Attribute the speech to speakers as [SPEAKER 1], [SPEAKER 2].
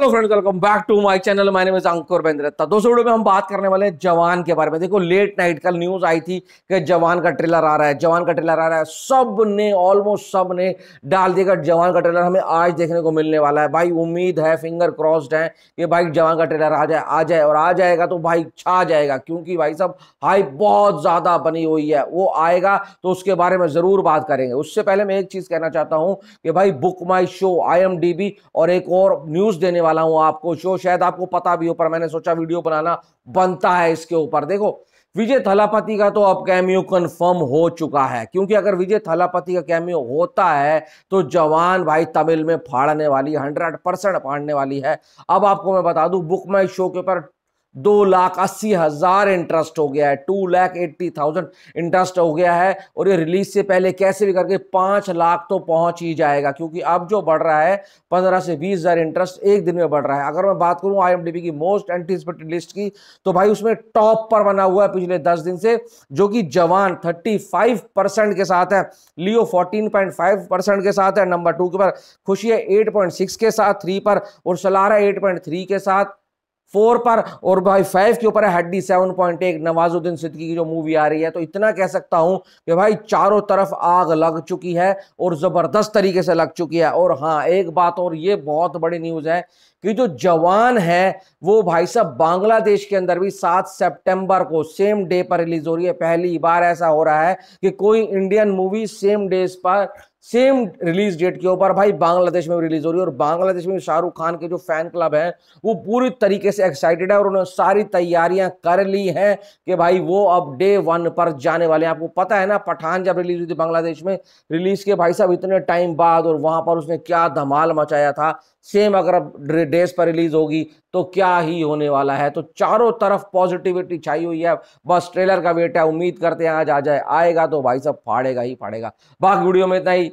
[SPEAKER 1] hello friends welcome back to my channel my name is Ankur बेंद्रता दोस्तों video में हम बात करने वाले हैं जवान के बारे में देखो लेट नाइट कल न्यूज आई थी कि जवान का ट्रेलर आ रहा है जवान का ट्रेलर आ रहा है सब ने ऑलमोस्ट सब ने डाल दिया जवान का ट्रेलर हमें आज देखने को मिलने वाला है भाई उम्मीद है फिंगर क्रॉस्ड है कि भाई जवान का ट्रेलर आ जाए आ जाए और आ जाएगा तो भाई छा जाएगा क्योंकि भाई सब हाइप बहुत ज़्यादा बनी हुई है वो आएगा तो उसके बारे में ज़रूर बात करेंगे उससे पहले मैं एक चीज़ कहना चाहता हूँ कि भाई बुक माई शो आई और एक और न्यूज़ देने वाला हूं आपको शो शायद आपको पता भी हो पर मैंने सोचा वीडियो बनाना बनता है इसके ऊपर देखो विजय थलापति का तो अब कैमियो कंफर्म हो चुका है क्योंकि अगर विजय थलापति का कैमियो होता है तो जवान भाई तमिल में फाड़ने वाली हंड्रेड परसेंट फाड़ने वाली है अब आपको मैं बता दूं बुक माई शो के ऊपर दो लाख अस्सी हज़ार इंटरेस्ट हो गया है two lakh eighty thousand interest हो गया है और ये रिलीज से पहले कैसे भी करके पांच लाख तो पहुंच ही जाएगा क्योंकि अब जो बढ़ रहा है पंद्रह से बीस हज़ार इंटरेस्ट एक दिन में बढ़ रहा है अगर मैं बात करूं आई की मोस्ट एंटीसिपेटेड लिस्ट की तो भाई उसमें टॉप पर बना हुआ है पिछले दस दिन से जो कि जवान थर्टी फाइव परसेंट के साथ है लियो फोर्टीन पॉइंट फाइव परसेंट के साथ है नंबर टू के पर खुशी है एट पॉइंट सिक्स के साथ थ्री पर और सलारा एट पॉइंट थ्री के साथ फोर पर और भाई फाइव के ऊपर है हड्डी सेवन पॉइंट एक नवाजुद्दीन सिद्दीकी की जो मूवी आ रही है तो इतना कह सकता हूं कि भाई चारों तरफ आग लग चुकी है और ज़बरदस्त तरीके से लग चुकी है और हाँ एक बात और ये बहुत बड़ी न्यूज़ है कि जो जवान है वो भाई साहब बांग्लादेश के अंदर भी सात सेप्टेम्बर को सेम डे पर रिलीज हो रही है पहली बार ऐसा हो रहा है कि कोई इंडियन मूवी सेम डे पर सेम रिलीज डेट के ऊपर भाई बांग्लादेश में भी रिलीज हो रही है और बांग्लादेश में शाहरुख खान के जो फैन क्लब है वो पूरी तरीके से एक्साइटेड है और उन्होंने सारी तैयारियां कर ली हैं कि भाई वो अब डे वन पर जाने वाले हैं आपको पता है ना पठान जब रिलीज हुई थी बांग्लादेश में रिलीज के भाई साहब इतने टाइम बाद और वहां पर उसने क्या धमाल मचाया था सेम अगर अब डेज पर रिलीज होगी तो क्या ही होने वाला है तो चारों तरफ पॉजिटिविटी छाई हुई है बस ट्रेलर का वेट है उम्मीद करते हैं आज आ जाए आएगा तो भाई साहब फाड़ेगा ही फाड़ेगा बाकी वीडियो में इतना ही